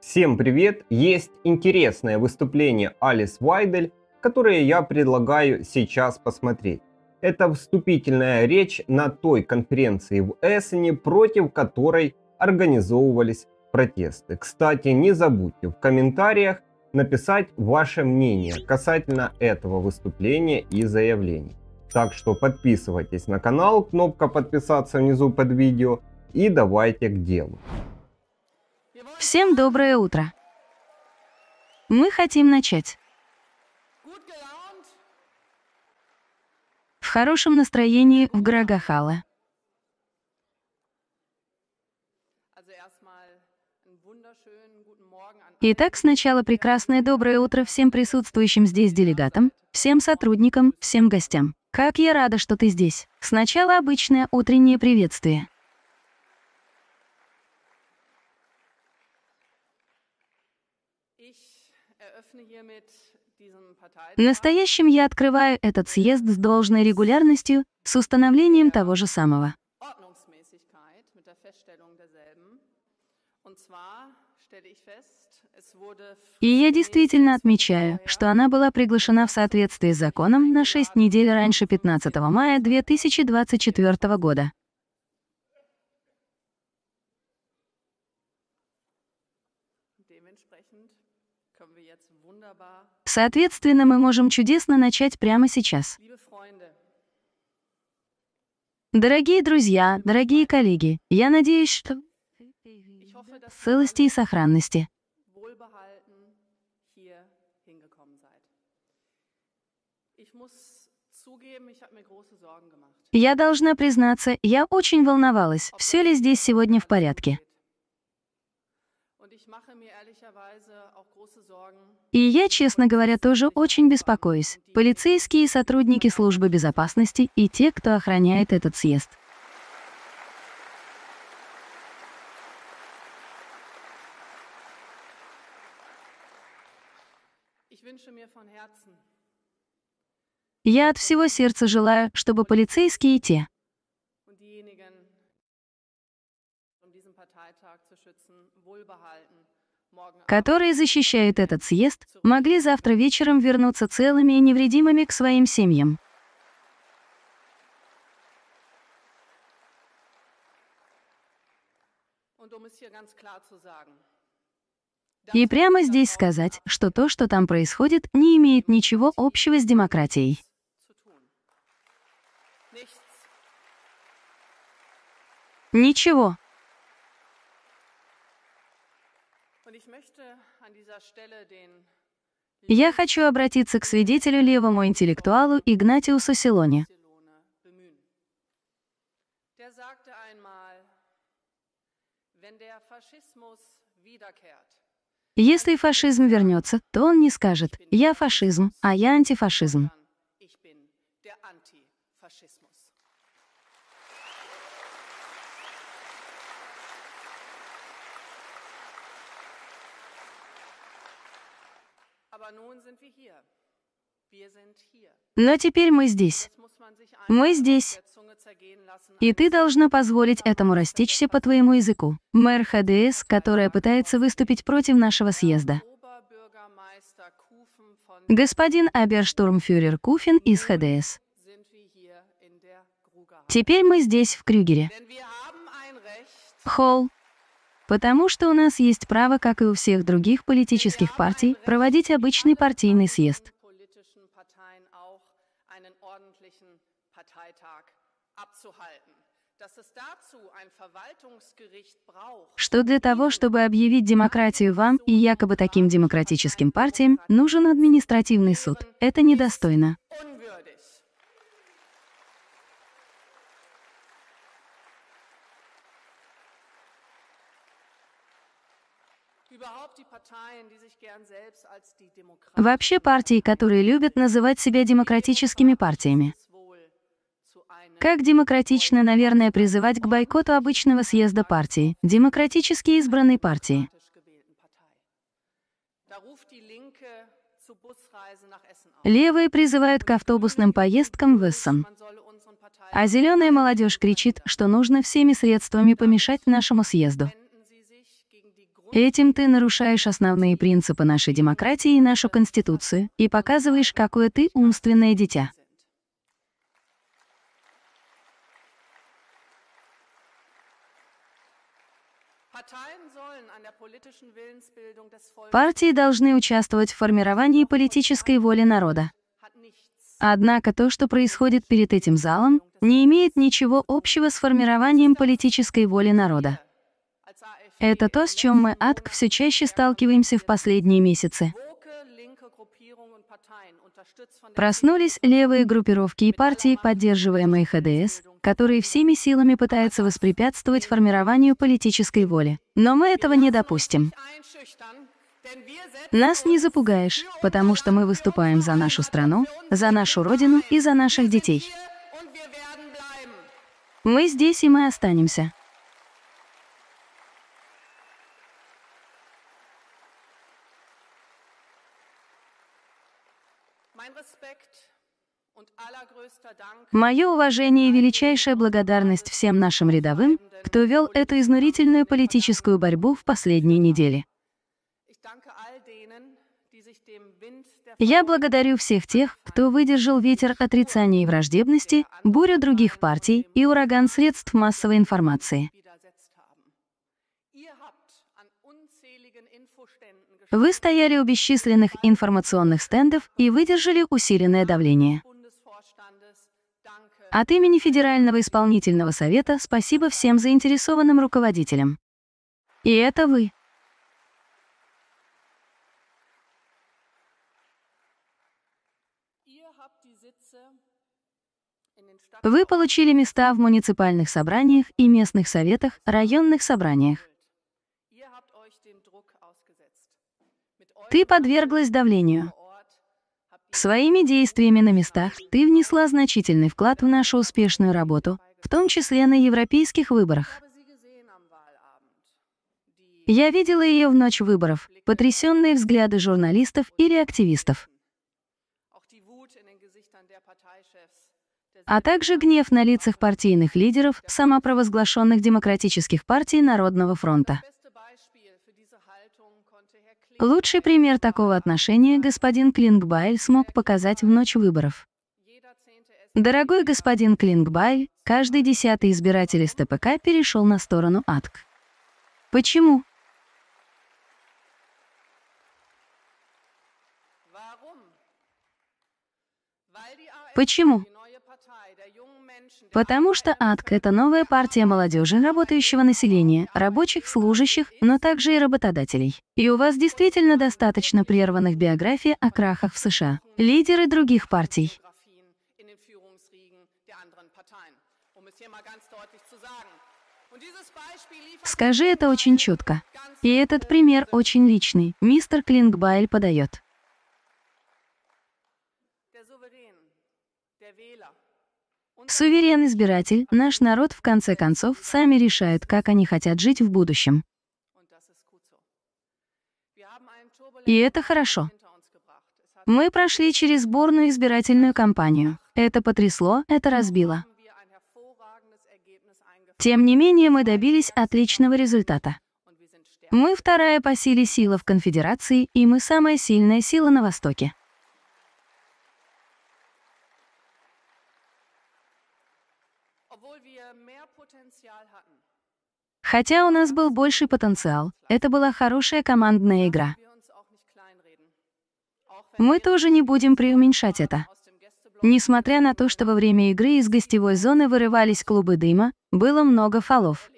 Всем привет! Есть интересное выступление Алис Вайдель, которое я предлагаю сейчас посмотреть. Это вступительная речь на той конференции в Эссене, против которой организовывались протесты. Кстати, не забудьте в комментариях написать ваше мнение касательно этого выступления и заявлений. Так что подписывайтесь на канал, кнопка подписаться внизу под видео и давайте к делу. Всем доброе утро. Мы хотим начать. В хорошем настроении в Грагахала. Итак, сначала прекрасное доброе утро всем присутствующим здесь делегатам, всем сотрудникам, всем гостям. Как я рада, что ты здесь. Сначала обычное утреннее приветствие. настоящем я открываю этот съезд с должной регулярностью, с установлением того же самого. И я действительно отмечаю, что она была приглашена в соответствии с законом на 6 недель раньше 15 мая 2024 года. Соответственно, мы можем чудесно начать прямо сейчас. Дорогие друзья, дорогие коллеги, я надеюсь, что целости и сохранности. Я должна признаться, я очень волновалась, все ли здесь сегодня в порядке. И я, честно говоря, тоже очень беспокоюсь. Полицейские, сотрудники службы безопасности и те, кто охраняет этот съезд. Я от всего сердца желаю, чтобы полицейские и те, которые защищают этот съезд, могли завтра вечером вернуться целыми и невредимыми к своим семьям. Um и прямо здесь сказать, что то, что там происходит, не имеет ничего общего с демократией. Ничего. Я хочу обратиться к свидетелю левому интеллектуалу Игнатиусу Силоне. Если фашизм вернется, то он не скажет «я фашизм», а «я антифашизм». Но теперь мы здесь. Мы здесь. И ты должна позволить этому растечься по твоему языку. Мэр ХДС, которая пытается выступить против нашего съезда. Господин Аберштурмфюрер Куфин из ХДС. Теперь мы здесь, в Крюгере. Холл, Потому что у нас есть право, как и у всех других политических партий, проводить обычный партийный съезд. Что для того, чтобы объявить демократию вам и якобы таким демократическим партиям, нужен административный суд. Это недостойно. Вообще партии, которые любят называть себя демократическими партиями. Как демократично, наверное, призывать к бойкоту обычного съезда партии, демократически избранной партии. Левые призывают к автобусным поездкам в Эссен. А зеленая молодежь кричит, что нужно всеми средствами помешать нашему съезду. Этим ты нарушаешь основные принципы нашей демократии и нашу Конституцию и показываешь, какое ты умственное дитя. Партии должны участвовать в формировании политической воли народа. Однако то, что происходит перед этим залом, не имеет ничего общего с формированием политической воли народа. Это то, с чем мы, АдК все чаще сталкиваемся в последние месяцы. Проснулись левые группировки и партии, поддерживаемые ХДС, которые всеми силами пытаются воспрепятствовать формированию политической воли. Но мы этого не допустим. Нас не запугаешь, потому что мы выступаем за нашу страну, за нашу родину и за наших детей. Мы здесь и мы останемся. Мое уважение и величайшая благодарность всем нашим рядовым, кто вел эту изнурительную политическую борьбу в последние недели. Я благодарю всех тех, кто выдержал ветер отрицания и враждебности, бурю других партий и ураган средств массовой информации. Вы стояли у бесчисленных информационных стендов и выдержали усиленное давление. От имени Федерального исполнительного совета спасибо всем заинтересованным руководителям. И это вы. Вы получили места в муниципальных собраниях и местных советах, районных собраниях. Ты подверглась давлению. Своими действиями на местах ты внесла значительный вклад в нашу успешную работу, в том числе на европейских выборах. Я видела ее в ночь выборов, потрясенные взгляды журналистов или активистов. А также гнев на лицах партийных лидеров самопровозглашенных демократических партий Народного фронта. Лучший пример такого отношения господин Клингбайль смог показать в ночь выборов. Дорогой господин Клингбайль, каждый десятый избиратель из ТПК перешел на сторону АТК. Почему? Почему? Потому что АТК — это новая партия молодежи, работающего населения, рабочих, служащих, но также и работодателей. И у вас действительно достаточно прерванных биографий о крахах в США. Лидеры других партий. Скажи это очень четко. И этот пример очень личный. Мистер Клингбайль подает. Суверенный избиратель, наш народ в конце концов сами решают, как они хотят жить в будущем. И это хорошо. Мы прошли через сборную избирательную кампанию. Это потрясло, это разбило. Тем не менее, мы добились отличного результата. Мы вторая по силе сила в конфедерации, и мы самая сильная сила на Востоке. Хотя у нас был больший потенциал, это была хорошая командная игра. Мы тоже не будем преуменьшать это. Несмотря на то, что во время игры из гостевой зоны вырывались клубы дыма, было много фолов.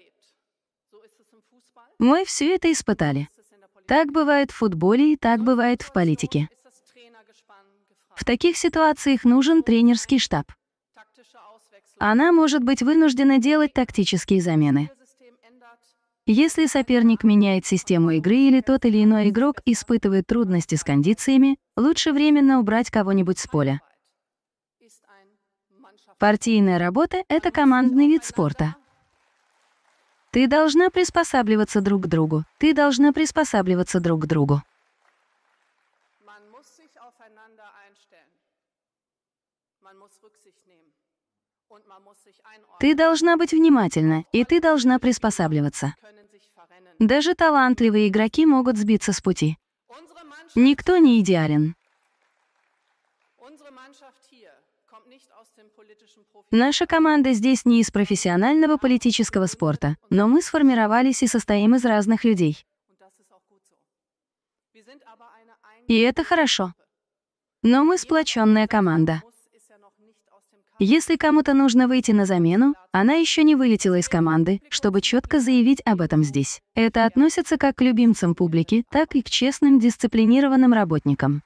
Мы все это испытали. Так бывает в футболе и так бывает в политике. В таких ситуациях нужен тренерский штаб. Она может быть вынуждена делать тактические замены. Если соперник меняет систему игры или тот или иной игрок испытывает трудности с кондициями, лучше временно убрать кого-нибудь с поля. Партийная работа — это командный вид спорта. Ты должна приспосабливаться друг к другу. Ты должна приспосабливаться друг к другу. Ты должна быть внимательна, и ты должна приспосабливаться. Даже талантливые игроки могут сбиться с пути. Никто не идеален. Наша команда здесь не из профессионального политического спорта, но мы сформировались и состоим из разных людей. И это хорошо. Но мы сплоченная команда. Если кому-то нужно выйти на замену, она еще не вылетела из команды, чтобы четко заявить об этом здесь. Это относится как к любимцам публики, так и к честным, дисциплинированным работникам.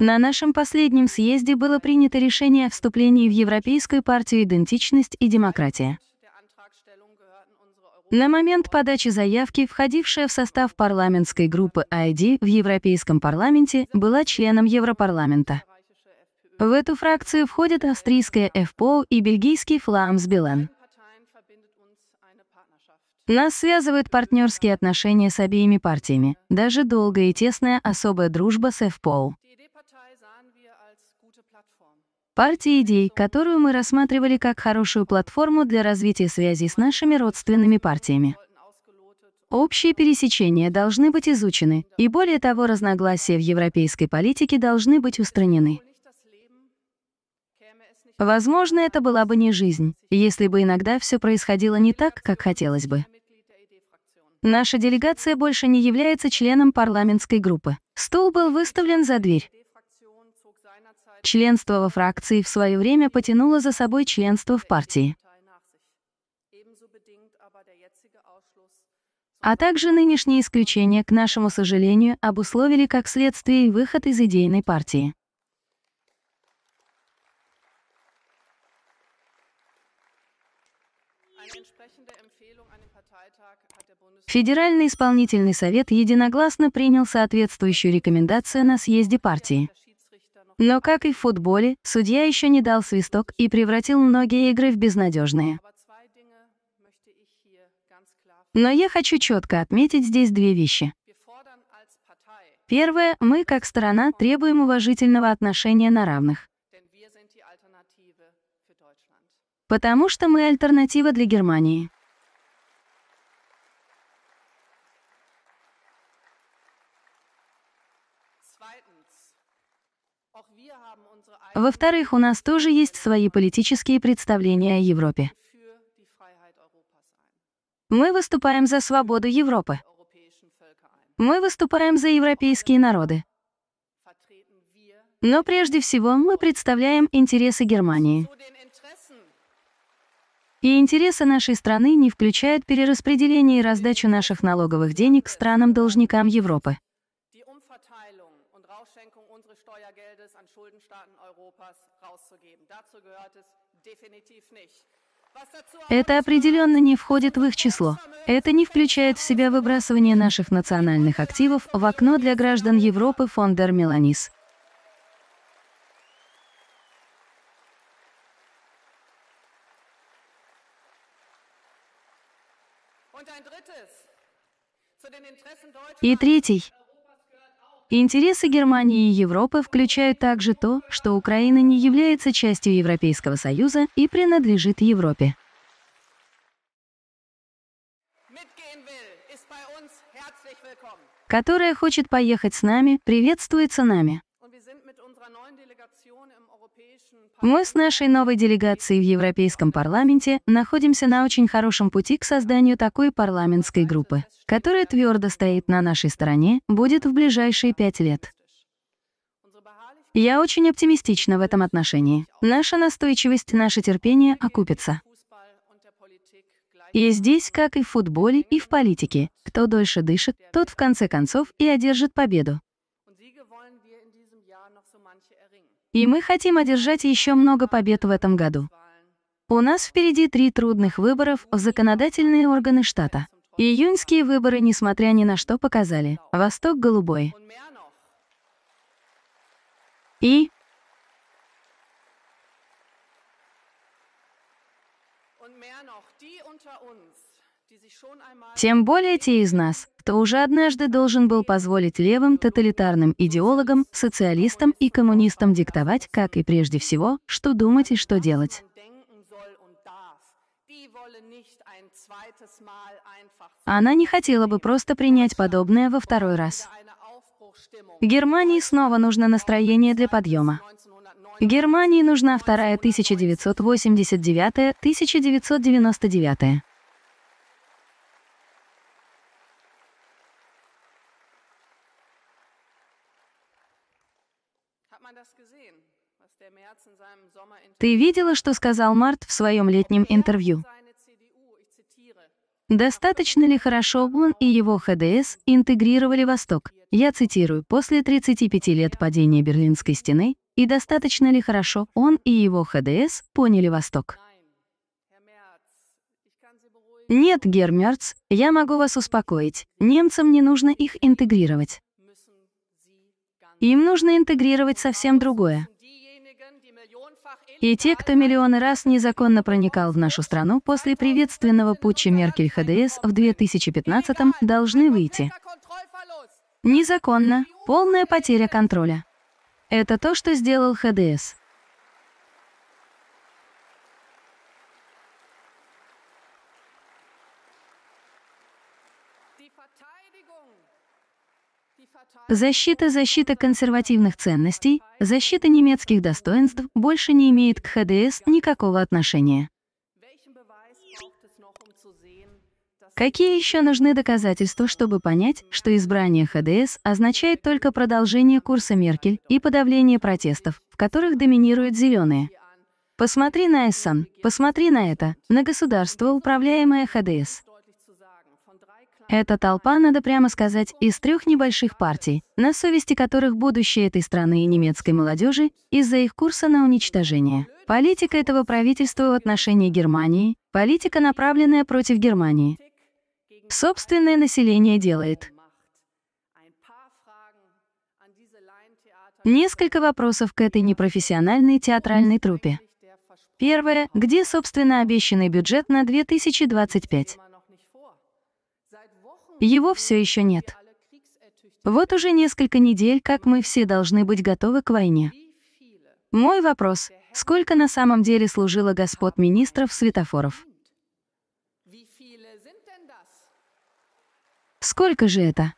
На нашем последнем съезде было принято решение о вступлении в Европейскую партию «Идентичность и демократия». На момент подачи заявки, входившая в состав парламентской группы ID в Европейском парламенте, была членом Европарламента. В эту фракцию входят австрийская ФПО и бельгийский Фламсбилен. Нас связывают партнерские отношения с обеими партиями, даже долгая и тесная особая дружба с ФПОУ. Партия идей, которую мы рассматривали как хорошую платформу для развития связей с нашими родственными партиями. Общие пересечения должны быть изучены, и более того, разногласия в европейской политике должны быть устранены. Возможно, это была бы не жизнь, если бы иногда все происходило не так, как хотелось бы. Наша делегация больше не является членом парламентской группы. Стул был выставлен за дверь. Членство во фракции в свое время потянуло за собой членство в партии. А также нынешние исключения, к нашему сожалению, обусловили как следствие выход из идейной партии. Федеральный исполнительный совет единогласно принял соответствующую рекомендацию на съезде партии. Но, как и в футболе, судья еще не дал свисток и превратил многие игры в безнадежные. Но я хочу четко отметить здесь две вещи. Первое, мы как страна требуем уважительного отношения на равных. Потому что мы альтернатива для Германии. Во-вторых, у нас тоже есть свои политические представления о Европе. Мы выступаем за свободу Европы. Мы выступаем за европейские народы. Но прежде всего мы представляем интересы Германии. И интересы нашей страны не включают перераспределение и раздачу наших налоговых денег странам-должникам Европы. Это определенно не входит в их число. Это не включает в себя выбрасывание наших национальных активов в окно для граждан Европы фондер Меланис. И третий. Интересы Германии и Европы включают также то, что Украина не является частью Европейского Союза и принадлежит Европе. Которая хочет поехать с нами, приветствуется нами. Мы с нашей новой делегацией в Европейском парламенте находимся на очень хорошем пути к созданию такой парламентской группы, которая твердо стоит на нашей стороне, будет в ближайшие пять лет. Я очень оптимистична в этом отношении. Наша настойчивость, наше терпение окупятся. И здесь, как и в футболе, и в политике, кто дольше дышит, тот в конце концов и одержит победу. И мы хотим одержать еще много побед в этом году. У нас впереди три трудных выборов в законодательные органы штата. Июньские выборы, несмотря ни на что, показали. Восток голубой. И... Тем более те из нас, кто уже однажды должен был позволить левым тоталитарным идеологам, социалистам и коммунистам диктовать, как и прежде всего, что думать и что делать. Она не хотела бы просто принять подобное во второй раз. Германии снова нужно настроение для подъема. Германии нужна вторая 1989-1999. Ты видела, что сказал Март в своем летнем интервью? Достаточно ли хорошо он и его ХДС интегрировали Восток? Я цитирую, после 35 лет падения Берлинской стены, и достаточно ли хорошо он и его ХДС поняли Восток? Нет, Гермерц, я могу вас успокоить, немцам не нужно их интегрировать. Им нужно интегрировать совсем другое и те, кто миллионы раз незаконно проникал в нашу страну после приветственного путча Меркель ХДС в 2015 должны выйти. Незаконно, полная потеря контроля. Это то, что сделал ХДС. Защита защита консервативных ценностей, защита немецких достоинств больше не имеет к ХДС никакого отношения. Какие еще нужны доказательства, чтобы понять, что избрание ХДС означает только продолжение курса Меркель и подавление протестов, в которых доминируют зеленые? Посмотри на Эссен, посмотри на это, на государство, управляемое ХДС. Эта толпа, надо прямо сказать, из трех небольших партий, на совести которых будущее этой страны и немецкой молодежи из-за их курса на уничтожение. Политика этого правительства в отношении Германии, политика, направленная против Германии. Собственное население делает. Несколько вопросов к этой непрофессиональной театральной трупе. Первое. Где, собственно, обещанный бюджет на 2025? Его все еще нет. Вот уже несколько недель, как мы все должны быть готовы к войне. Мой вопрос — сколько на самом деле служило господ министров светофоров? Сколько же это?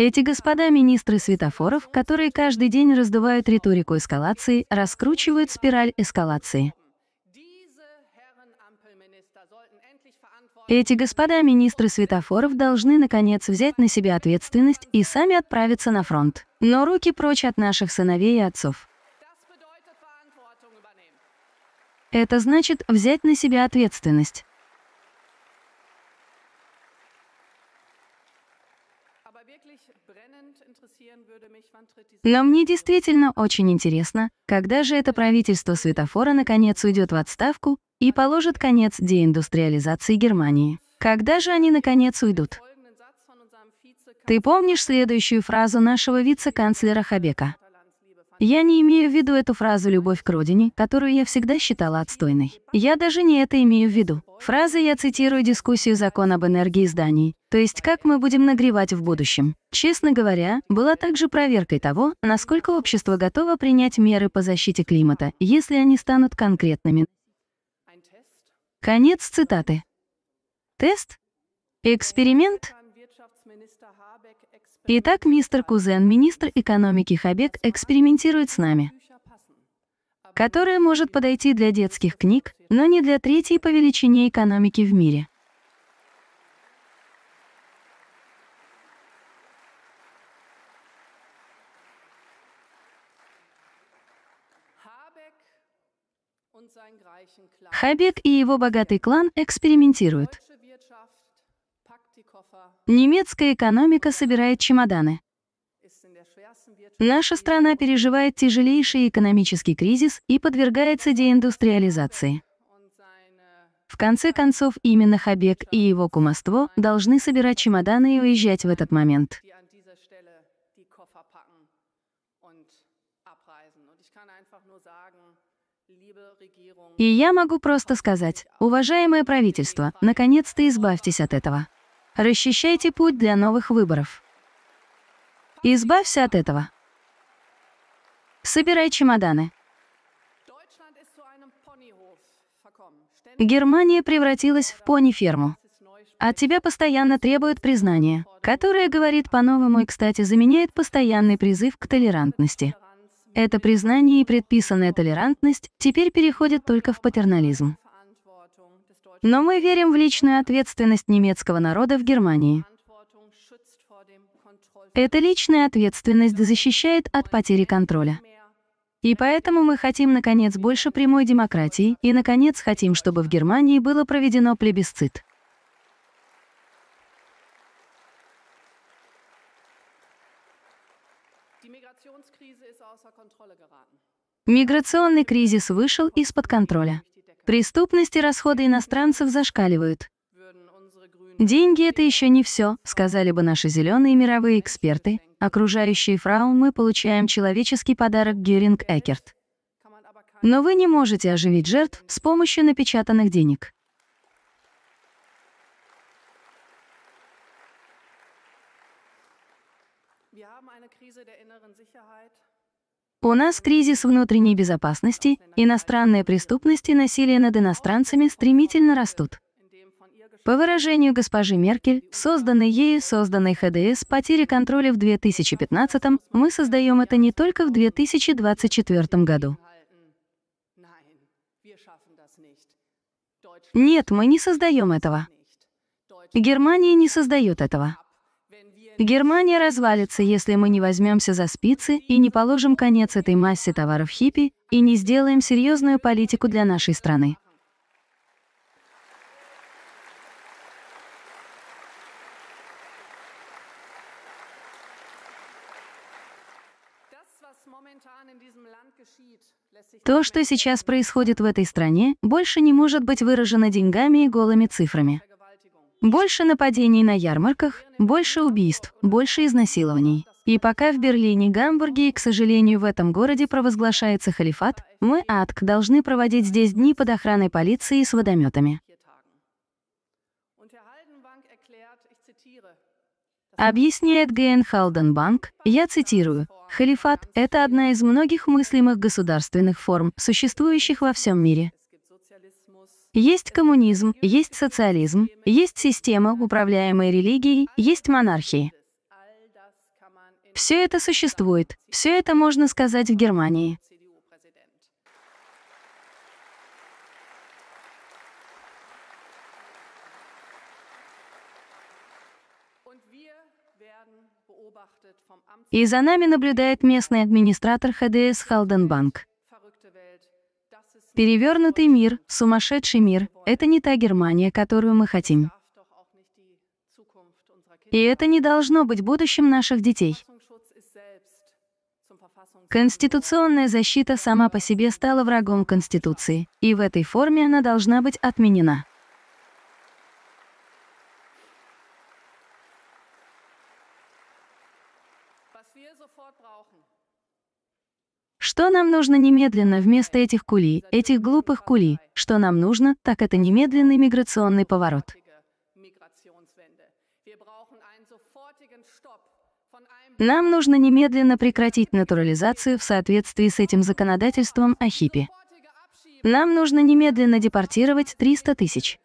Эти господа министры светофоров, которые каждый день раздувают риторику эскалации, раскручивают спираль эскалации. Эти господа министры светофоров должны, наконец, взять на себя ответственность и сами отправиться на фронт. Но руки прочь от наших сыновей и отцов. Это значит взять на себя ответственность. Но мне действительно очень интересно, когда же это правительство светофора наконец уйдет в отставку и положит конец деиндустриализации Германии. Когда же они наконец уйдут? Ты помнишь следующую фразу нашего вице-канцлера Хабека? Я не имею в виду эту фразу «любовь к родине», которую я всегда считала отстойной. Я даже не это имею в виду. Фразы я цитирую дискуссию «Закон об энергии зданий», то есть как мы будем нагревать в будущем. Честно говоря, была также проверкой того, насколько общество готово принять меры по защите климата, если они станут конкретными. Конец цитаты. Тест? Эксперимент? Итак, мистер Кузен, министр экономики Хабек, экспериментирует с нами, которая может подойти для детских книг, но не для третьей по величине экономики в мире. Хабек и его богатый клан экспериментируют. Немецкая экономика собирает чемоданы. Наша страна переживает тяжелейший экономический кризис и подвергается деиндустриализации. Э, в конце концов, именно Хабек и его кумовство э, должны собирать чемоданы и уезжать в этот момент. Э, и я могу просто сказать, уважаемое правительство, наконец-то избавьтесь от этого. Расчищайте путь для новых выборов. избавься от этого. Собирай чемоданы. Германия превратилась в пони-ферму. От тебя постоянно требуют признания, которое, говорит по-новому и, кстати, заменяет постоянный призыв к толерантности. Это признание и предписанная толерантность теперь переходят только в патернализм. Но мы верим в личную ответственность немецкого народа в Германии. Эта личная ответственность защищает от потери контроля. И поэтому мы хотим, наконец, больше прямой демократии, и, наконец, хотим, чтобы в Германии было проведено плебисцит. Миграционный кризис вышел из-под контроля. Преступность и расходы иностранцев зашкаливают. Деньги — это еще не все, сказали бы наши зеленые мировые эксперты. Окружающие фрау мы получаем человеческий подарок Геринг Экерт. Но вы не можете оживить жертв с помощью напечатанных денег. Wir haben eine Krise der у нас кризис внутренней безопасности, иностранная преступность и насилие над иностранцами стремительно растут. По выражению госпожи Меркель, созданный ею созданный ХДС потери контроля в 2015 мы создаем это не только в 2024 году. Нет, мы не создаем этого. Германия не создает этого. Германия развалится, если мы не возьмемся за спицы и не положим конец этой массе товаров хиппи и не сделаем серьезную политику для нашей страны. То, что сейчас происходит в этой стране, больше не может быть выражено деньгами и голыми цифрами. Больше нападений на ярмарках, больше убийств, больше изнасилований. И пока в Берлине, Гамбурге и, к сожалению, в этом городе провозглашается халифат, мы, АТК, должны проводить здесь дни под охраной полиции с водометами. Объясняет Гейн Халденбанк, я цитирую, «Халифат — это одна из многих мыслимых государственных форм, существующих во всем мире. Есть коммунизм, есть социализм, есть система, управляемая религией, есть монархии. Все это существует, все это можно сказать в Германии. И за нами наблюдает местный администратор ХДС Халденбанк. Перевернутый мир, сумасшедший мир — это не та Германия, которую мы хотим. И это не должно быть будущим наших детей. Конституционная защита сама по себе стала врагом Конституции, и в этой форме она должна быть отменена. Что нам нужно немедленно вместо этих кули, этих глупых кули? Что нам нужно, так это немедленный миграционный поворот. Нам нужно немедленно прекратить натурализацию в соответствии с этим законодательством о хиппи. Нам нужно немедленно депортировать 300 тысяч.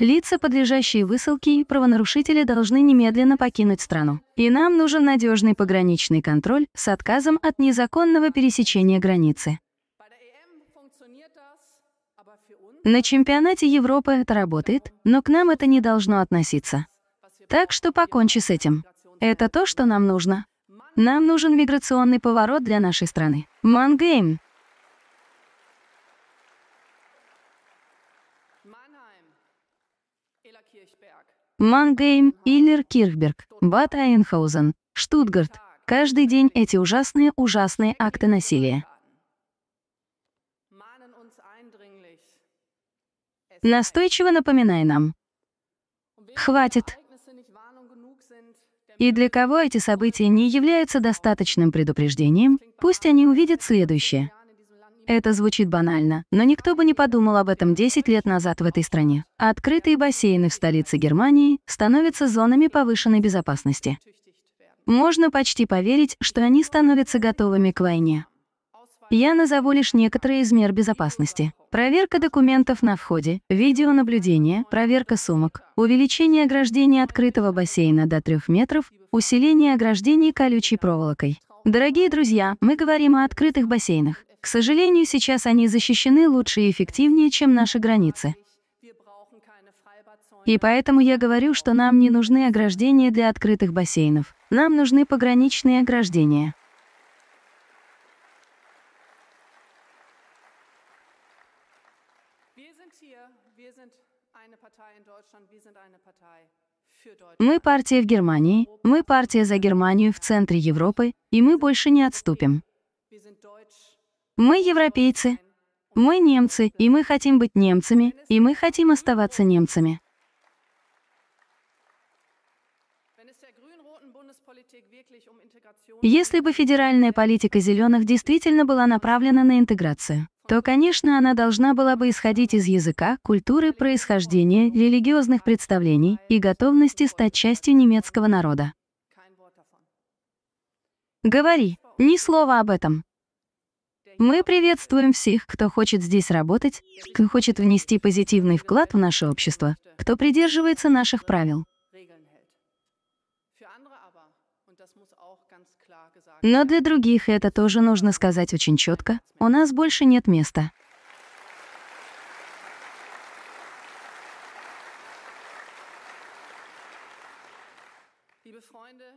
Лица, подлежащие высылке и правонарушители должны немедленно покинуть страну. И нам нужен надежный пограничный контроль с отказом от незаконного пересечения границы. На чемпионате Европы это работает, но к нам это не должно относиться. Так что покончи с этим. Это то, что нам нужно. Нам нужен миграционный поворот для нашей страны. Мангейм, Мангейм, Иллер, Кирхберг, Бат Айнхаузен, Штутгарт. Каждый день эти ужасные-ужасные акты насилия. Настойчиво напоминай нам. Хватит. И для кого эти события не являются достаточным предупреждением, пусть они увидят следующее — это звучит банально, но никто бы не подумал об этом 10 лет назад в этой стране. Открытые бассейны в столице Германии становятся зонами повышенной безопасности. Можно почти поверить, что они становятся готовыми к войне. Я назову лишь некоторые из мер безопасности. Проверка документов на входе, видеонаблюдение, проверка сумок, увеличение ограждения открытого бассейна до 3 метров, усиление ограждений колючей проволокой. Дорогие друзья, мы говорим о открытых бассейнах. К сожалению, сейчас они защищены лучше и эффективнее, чем наши границы. И поэтому я говорю, что нам не нужны ограждения для открытых бассейнов. Нам нужны пограничные ограждения. Мы партия в Германии, мы партия за Германию в центре Европы, и мы больше не отступим. Мы европейцы, мы немцы, и мы хотим быть немцами, и мы хотим оставаться немцами. Если бы федеральная политика зеленых действительно была направлена на интеграцию, то, конечно, она должна была бы исходить из языка, культуры, происхождения, религиозных представлений и готовности стать частью немецкого народа. Говори, ни слова об этом. Мы приветствуем всех, кто хочет здесь работать, кто хочет внести позитивный вклад в наше общество, кто придерживается наших правил. Но для других это тоже нужно сказать очень четко. У нас больше нет места. Liebe Freunde,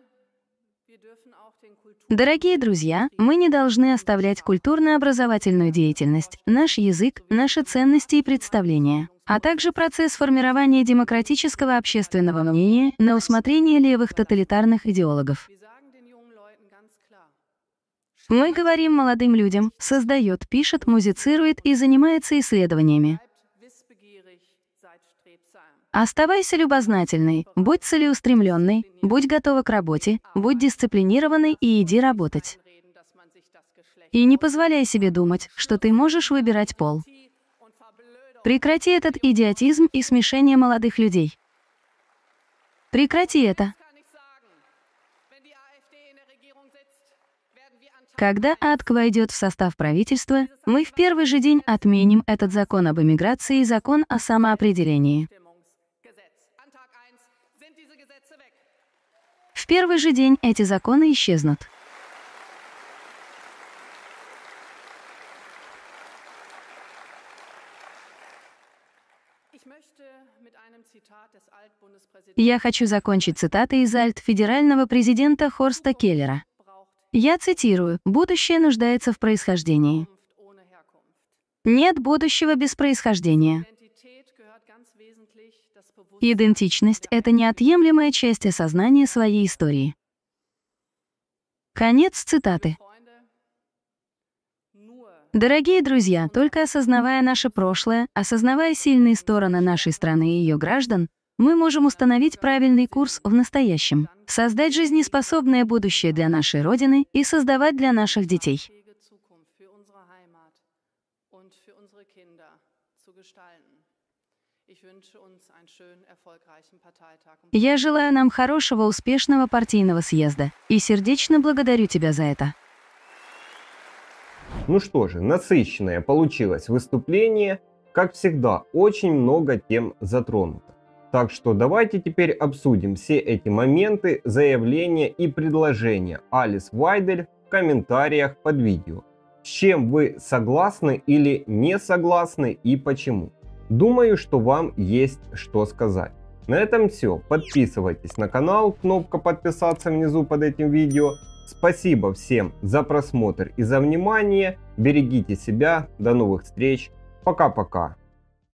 Дорогие друзья, мы не должны оставлять культурно-образовательную деятельность, наш язык, наши ценности и представления, а также процесс формирования демократического общественного мнения на усмотрение левых тоталитарных идеологов. Мы говорим молодым людям, создает, пишет, музицирует и занимается исследованиями. Оставайся любознательной, будь целеустремленной, будь готова к работе, будь дисциплинированной и иди работать. И не позволяй себе думать, что ты можешь выбирать пол. Прекрати этот идиотизм и смешение молодых людей. Прекрати это. Когда АДК войдет в состав правительства, мы в первый же день отменим этот закон об эмиграции и закон о самоопределении. В первый же день эти законы исчезнут. Я хочу закончить цитатой из Альт федерального президента Хорста Келлера. Я цитирую, «Будущее нуждается в происхождении». Нет будущего без происхождения. Идентичность — это неотъемлемая часть осознания своей истории. Конец цитаты. Дорогие друзья, только осознавая наше прошлое, осознавая сильные стороны нашей страны и ее граждан, мы можем установить правильный курс в настоящем, создать жизнеспособное будущее для нашей Родины и создавать для наших детей. Я желаю нам хорошего, успешного партийного съезда и сердечно благодарю тебя за это. Ну что же, насыщенное получилось выступление. Как всегда, очень много тем затронуто. Так что давайте теперь обсудим все эти моменты, заявления и предложения Алис Вайдель в комментариях под видео. С чем вы согласны или не согласны и почему. Думаю, что вам есть что сказать. На этом все. Подписывайтесь на канал, кнопка подписаться внизу под этим видео. Спасибо всем за просмотр и за внимание. Берегите себя. До новых встреч. Пока-пока.